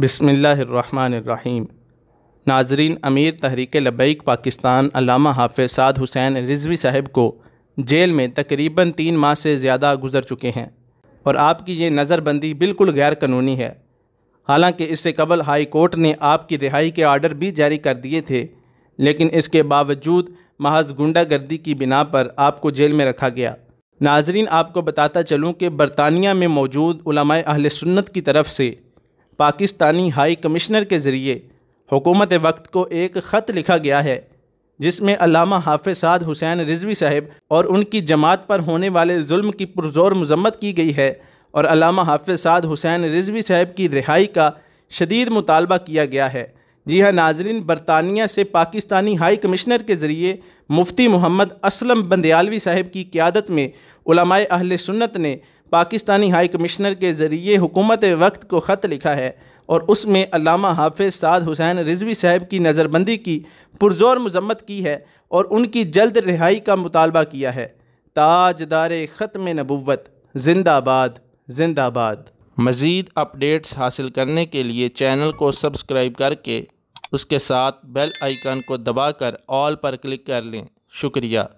بسم اللہ الرحمن الرحیم ناظرین امیر تحریک لبیک پاکستان علامہ حافظ سعد حسین رضوی صاحب کو جیل میں تقریباً تین ماہ سے زیادہ گزر چکے ہیں اور آپ کی یہ نظر بندی بالکل غیر قانونی ہے حالانکہ اس سے قبل ہائی کورٹ نے آپ کی رہائی کے آرڈر بھی جاری کر دیے تھے لیکن اس کے باوجود محض گنڈہ گردی کی بنا پر آپ کو جیل میں رکھا گیا ناظرین آپ کو بتاتا چلوں کہ برطانیہ میں موجود علماء اہل سنت کی طرف سے پاکستانی ہائی کمشنر کے ذریعے حکومت وقت کو ایک خط لکھا گیا ہے جس میں علامہ حافظ سعد حسین رضوی صاحب اور ان کی جماعت پر ہونے والے ظلم کی پرزور مذمت کی گئی ہے اور علامہ حافظ سعد حسین رضوی صاحب کی رہائی کا شدید مطالبہ کیا گیا ہے جی ہاں ناظرین برطانیہ سے پاکستانی ہائی کمشنر کے ذریعے مفتی محمد اسلم بندیالوی صاحب کی قیادت میں علماء اہل سنت نے پاکستانی ہائی کمشنر کے ذریعے حکومت وقت کو خط لکھا ہے اور اس میں علامہ حافظ سعد حسین رضوی صاحب کی نظر بندی کی پرزور مذمت کی ہے اور ان کی جلد رہائی کا مطالبہ کیا ہے تاج دار نبوت زندہ آباد زندہ آباد مزید اپڈیٹس حاصل کرنے کے لیے چینل کو سبسکرائب کر کے اس کے ساتھ بیل آئیکن کو دبا کر آل پر کلک کر لیں شکریہ